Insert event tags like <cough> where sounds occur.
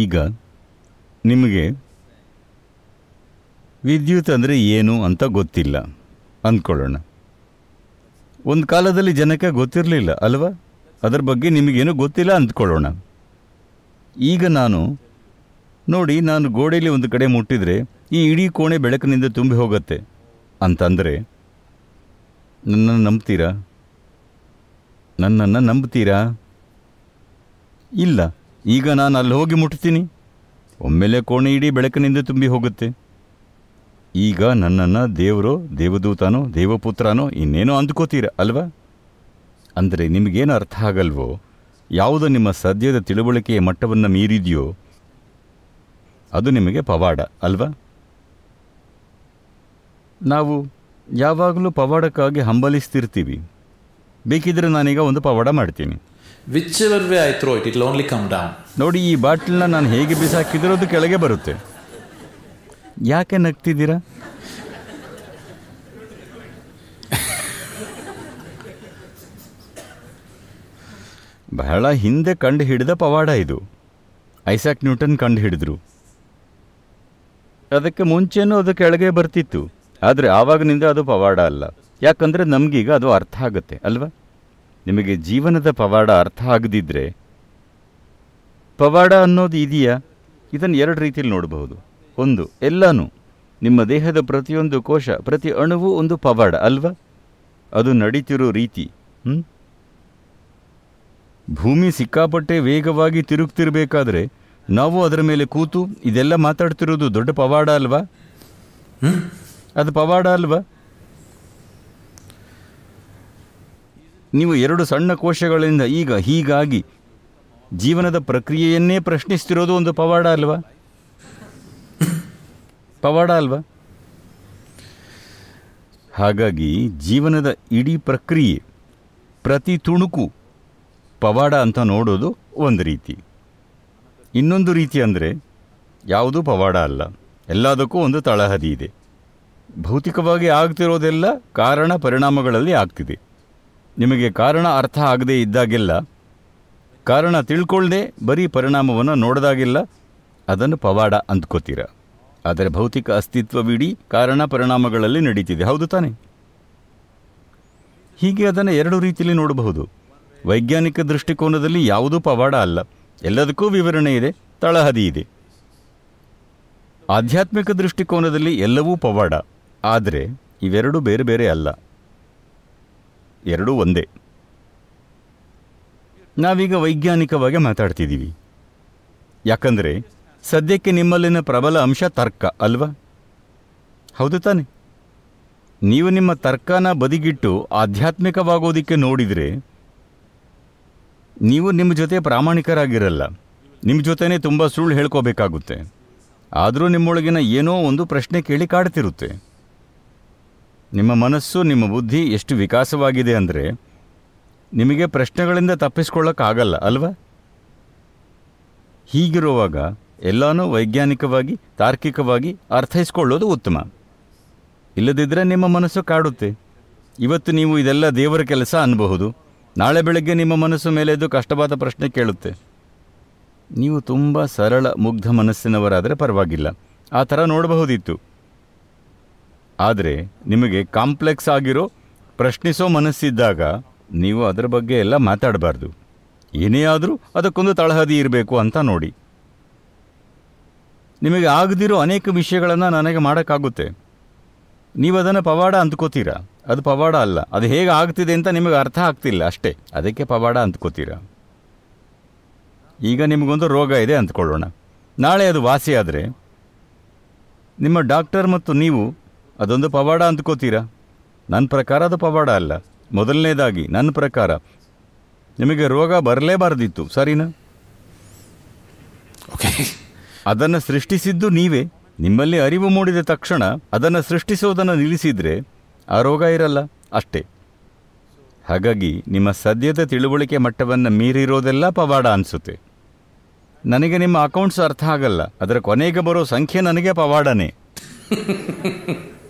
ಈಗ ನಿಮಗೆ ವಿದ್ಯುತ್ ಅಂದರೆ ಏನು ಅಂತ ಗೊತ್ತಿಲ್ಲ ಅಂದ್ಕೊಳ್ಳೋಣ ಒಂದು ಕಾಲದಲ್ಲಿ ಜನಕ್ಕೆ ಗೊತ್ತಿರಲಿಲ್ಲ ಅಲ್ವಾ ಅದರ ಬಗ್ಗೆ ನಿಮಗೇನು ಗೊತ್ತಿಲ್ಲ ಅಂದ್ಕೊಳ್ಳೋಣ ಈಗ ನಾನು ನೋಡಿ ನಾನು ಗೋಡೆಯಲ್ಲಿ ಒಂದು ಕಡೆ ಮುಟ್ಟಿದರೆ ಈ ಇಡೀ ಕೋಣೆ ಬೆಳಕಿನಿಂದ ತುಂಬಿ ಹೋಗುತ್ತೆ ಅಂತಂದರೆ ನನ್ನನ್ನು ನಂಬ್ತೀರಾ ನನ್ನನ್ನು ನಂಬ್ತೀರಾ ಇಲ್ಲ ಈಗ ನಾನು ಅಲ್ಲಿ ಹೋಗಿ ಮುಟ್ತೀನಿ ಒಮ್ಮೆಲೆ ಕೋಣೆ ಇಡೀ ಬೆಳಕಿನಿಂದ ತುಂಬಿ ಹೋಗುತ್ತೆ ಈಗ ನನ್ನನ್ನು ದೇವರೋ ದೇವದೂತನೋ ದೇವಪುತ್ರನೋ ಇನ್ನೇನೋ ಅಂದ್ಕೋತೀರ ಅಲ್ವಾ ಅಂದರೆ ನಿಮಗೇನು ಅರ್ಥ ಆಗಲ್ವೋ ಯಾವುದು ನಿಮ್ಮ ಸದ್ಯದ ತಿಳುವಳಿಕೆಯ ಮಟ್ಟವನ್ನು ಮೀರಿದೆಯೋ ಅದು ನಿಮಗೆ ಪವಾಡ ಅಲ್ವಾ ನಾವು ಯಾವಾಗಲೂ ಪವಾಡಕ್ಕಾಗಿ ಹಂಬಲಿಸ್ತಿರ್ತೀವಿ ಬೇಕಿದ್ರೆ ನಾನೀಗ ಒಂದು ಪವಾಡ ಮಾಡ್ತೀನಿ which I it it only come down ನೋಡಿ ಈ ಬಾಟ್ಲನ್ನ ನಾನು ಹೇಗೆ ಬಿಸಾಕಿದ್ರೂ ಅದು ಕೆಳಗೆ ಬರುತ್ತೆ ಯಾಕೆ ನಗ್ತಿದ್ದೀರಾ ಬಹಳ ಹಿಂದೆ ಕಂಡು ಹಿಡಿದ ಪವಾಡ ಇದು ಐಸಾಕ್ ನ್ಯೂಟನ್ ಕಂಡು ಹಿಡಿದ್ರು ಅದಕ್ಕೆ ಮುಂಚೆನೂ ಅದು ಕೆಳಗೆ ಬರ್ತಿತ್ತು ಆದರೆ ಆವಾಗಿನಿಂದ ಅದು ಪವಾಡ ಅಲ್ಲ ಯಾಕಂದರೆ ನಮಗೀಗ ಅದು ಅರ್ಥ ಆಗುತ್ತೆ ಅಲ್ವಾ ನಿಮಗೆ ಜೀವನದ ಪವಾಡ ಅರ್ಥ ಆಗದಿದ್ದರೆ ಪವಾಡ ಅನ್ನೋದು ಇದೆಯಾ ಇದನ್ನು ಎರಡು ರೀತಿಯಲ್ಲಿ ನೋಡಬಹುದು ಒಂದು ಎಲ್ಲನೂ ನಿಮ್ಮ ದೇಹದ ಪ್ರತಿಯೊಂದು ಕೋಶ ಪ್ರತಿ ಅಣುವು ಒಂದು ಪವಾಡ ಅಲ್ವಾ ಅದು ನಡೀತಿರೋ ರೀತಿ ಭೂಮಿ ಸಿಕ್ಕಾಪಟ್ಟೆ ವೇಗವಾಗಿ ತಿರುಗ್ತಿರಬೇಕಾದ್ರೆ ನಾವು ಅದರ ಮೇಲೆ ಕೂತು ಇದೆಲ್ಲ ಮಾತಾಡ್ತಿರೋದು ದೊಡ್ಡ ಪವಾಡ ಅಲ್ವಾ ಅದು ಪವಾಡ ಅಲ್ವಾ ನೀವು ಎರಡು ಸಣ್ಣ ಕೋಶಗಳಿಂದ ಈಗ ಹೀಗಾಗಿ ಜೀವನದ ಪ್ರಕ್ರಿಯೆಯನ್ನೇ ಪ್ರಶ್ನಿಸ್ತಿರೋದು ಒಂದು ಪವಾಡ ಅಲ್ವಾ ಪವಾಡ ಅಲ್ವಾ ಹಾಗಾಗಿ ಜೀವನದ ಇಡೀ ಪ್ರಕ್ರಿಯೆ ಪ್ರತಿ ತುಣುಕು ಪವಾಡ ಅಂತ ನೋಡೋದು ಒಂದು ರೀತಿ ಇನ್ನೊಂದು ರೀತಿ ಅಂದರೆ ಯಾವುದೂ ಪವಾಡ ಅಲ್ಲ ಎಲ್ಲದಕ್ಕೂ ಒಂದು ತಳಹದಿ ಇದೆ ಭೌತಿಕವಾಗಿ ಆಗ್ತಿರೋದೆಲ್ಲ ಕಾರಣ ಪರಿಣಾಮಗಳಲ್ಲಿ ಆಗ್ತಿದೆ ನಿಮಗೆ ಕಾರಣ ಅರ್ಥ ಆಗದೇ ಇದ್ದಾಗೆಲ್ಲ ಕಾರಣ ತಿಳ್ಕೊಳ್ಳದೆ ಬರೀ ಪರಿಣಾಮವನ್ನು ನೋಡಿದಾಗಿಲ್ಲ ಅದನ್ನು ಪವಾಡ ಅಂದ್ಕೋತೀರ ಆದರೆ ಭೌತಿಕ ಅಸ್ತಿತ್ವವಿಡೀ ಕಾರಣ ಪರಿಣಾಮಗಳಲ್ಲಿ ನಡೀತಿದೆ ಹೌದು ತಾನೆ ಹೀಗೆ ಅದನ್ನು ಎರಡು ರೀತಿಯಲ್ಲಿ ನೋಡಬಹುದು ವೈಜ್ಞಾನಿಕ ದೃಷ್ಟಿಕೋನದಲ್ಲಿ ಯಾವುದೂ ಪವಾಡ ಅಲ್ಲ ಎಲ್ಲದಕ್ಕೂ ವಿವರಣೆ ಇದೆ ತಳಹದಿ ಇದೆ ಆಧ್ಯಾತ್ಮಿಕ ದೃಷ್ಟಿಕೋನದಲ್ಲಿ ಎಲ್ಲವೂ ಪವಾಡ ಆದರೆ ಇವೆರಡೂ ಬೇರೆ ಬೇರೆ ಅಲ್ಲ ಎರಡೂ ಒಂದೇ ನಾವೀಗ ವೈಜ್ಞಾನಿಕವಾಗಿ ಮಾತಾಡ್ತಿದ್ದೀವಿ ಯಾಕಂದರೆ ಸದ್ಯಕ್ಕೆ ನಿಮ್ಮಲ್ಲಿನ ಪ್ರಬಲ ಅಂಶ ತರ್ಕ ಅಲ್ವಾ ಹೌದು ತಾನೆ ನೀವು ನಿಮ್ಮ ತರ್ಕನ ಬದಿಗಿಟ್ಟು ಆಧ್ಯಾತ್ಮಿಕವಾಗೋದಕ್ಕೆ ನೋಡಿದರೆ ನೀವು ನಿಮ್ಮ ಜೊತೆ ಪ್ರಾಮಾಣಿಕರಾಗಿರಲ್ಲ ನಿಮ್ಮ ಜೊತೆನೇ ತುಂಬ ಸುಳ್ಳು ಹೇಳ್ಕೋಬೇಕಾಗುತ್ತೆ ಆದರೂ ನಿಮ್ಮೊಳಗಿನ ಏನೋ ಒಂದು ಪ್ರಶ್ನೆ ಕೇಳಿ ಕಾಡ್ತಿರುತ್ತೆ ನಿಮ್ಮ ಮನಸ್ಸು ನಿಮ್ಮ ಬುದ್ಧಿ ಎಷ್ಟು ವಿಕಾಸವಾಗಿದೆ ಅಂದರೆ ನಿಮಗೆ ಪ್ರಶ್ನೆಗಳಿಂದ ತಪ್ಪಿಸ್ಕೊಳ್ಳೋಕ್ಕಾಗಲ್ಲ ಅಲ್ವಾ ಹೀಗಿರುವಾಗ ಎಲ್ಲನೂ ವೈಜ್ಞಾನಿಕವಾಗಿ ತಾರ್ಕಿಕವಾಗಿ ಅರ್ಥೈಸ್ಕೊಳ್ಳೋದು ಉತ್ತಮ ಇಲ್ಲದಿದ್ದರೆ ನಿಮ್ಮ ಮನಸ್ಸು ಕಾಡುತ್ತೆ ಇವತ್ತು ನೀವು ಇದೆಲ್ಲ ದೇವರ ಕೆಲಸ ಅನ್ನಬಹುದು ನಾಳೆ ಬೆಳಗ್ಗೆ ನಿಮ್ಮ ಮನಸ್ಸು ಮೇಲೆ ಇದು ಕಷ್ಟವಾದ ಪ್ರಶ್ನೆ ಕೇಳುತ್ತೆ ನೀವು ತುಂಬ ಸರಳ ಮುಗ್ಧ ಮನಸ್ಸಿನವರಾದರೆ ಪರವಾಗಿಲ್ಲ ಆ ಥರ ನೋಡಬಹುದಿತ್ತು ಆದರೆ ನಿಮಗೆ ಕಾಂಪ್ಲೆಕ್ಸ್ ಆಗಿರೋ ಪ್ರಶ್ನಿಸೋ ಮನಸ್ಸಿದ್ದಾಗ ನೀವು ಅದರ ಬಗ್ಗೆ ಎಲ್ಲ ಮಾತಾಡಬಾರ್ದು ಏನೇ ಆದರೂ ಅದಕ್ಕೊಂದು ತಳಹದಿ ಇರಬೇಕು ಅಂತ ನೋಡಿ ನಿಮಗೆ ಆಗದಿರೋ ಅನೇಕ ವಿಷಯಗಳನ್ನು ನನಗೆ ಮಾಡೋಕ್ಕಾಗುತ್ತೆ ನೀವು ಅದನ್ನು ಪವಾಡ ಅಂದ್ಕೋತೀರಾ ಅದು ಪವಾಡ ಅಲ್ಲ ಅದು ಹೇಗೆ ಆಗ್ತಿದೆ ಅಂತ ನಿಮಗೆ ಅರ್ಥ ಆಗ್ತಿಲ್ಲ ಅಷ್ಟೇ ಅದಕ್ಕೆ ಪವಾಡ ಅಂದ್ಕೋತೀರಾ ಈಗ ನಿಮಗೊಂದು ರೋಗ ಇದೆ ಅಂದ್ಕೊಳ್ಳೋಣ ನಾಳೆ ಅದು ವಾಸಿಯಾದರೆ ನಿಮ್ಮ ಡಾಕ್ಟರ್ ಮತ್ತು ನೀವು ಅದೊಂದು ಪವಾಡ ಅಂದ್ಕೋತೀರಾ ನನ್ನ ಪ್ರಕಾರ ಅದು ಪವಾಡ ಅಲ್ಲ ಮೊದಲನೇದಾಗಿ ನನ್ನ ಪ್ರಕಾರ ನಿಮಗೆ ರೋಗ ಬರಲೇಬಾರ್ದಿತ್ತು ಸರಿನಾ ಓಕೆ ಅದನ್ನು ಸೃಷ್ಟಿಸಿದ್ದು ನೀವೇ ನಿಮ್ಮಲ್ಲಿ ಅರಿವು ಮೂಡಿದ ತಕ್ಷಣ ಅದನ್ನು ಸೃಷ್ಟಿಸೋದನ್ನು ನಿಲ್ಲಿಸಿದರೆ ಆ ರೋಗ ಇರಲ್ಲ ಅಷ್ಟೇ ಹಾಗಾಗಿ ನಿಮ್ಮ ಸದ್ಯದ ತಿಳುವಳಿಕೆ ಮಟ್ಟವನ್ನು ಮೀರಿರೋದೆಲ್ಲ ಪವಾಡ ಅನಿಸುತ್ತೆ ನನಗೆ ನಿಮ್ಮ ಅಕೌಂಟ್ಸ್ ಅರ್ಥ ಆಗಲ್ಲ ಅದರ ಕೊನೆಗೆ ಬರೋ ಸಂಖ್ಯೆ ನನಗೆ ಪವಾಡನೇ <laughs>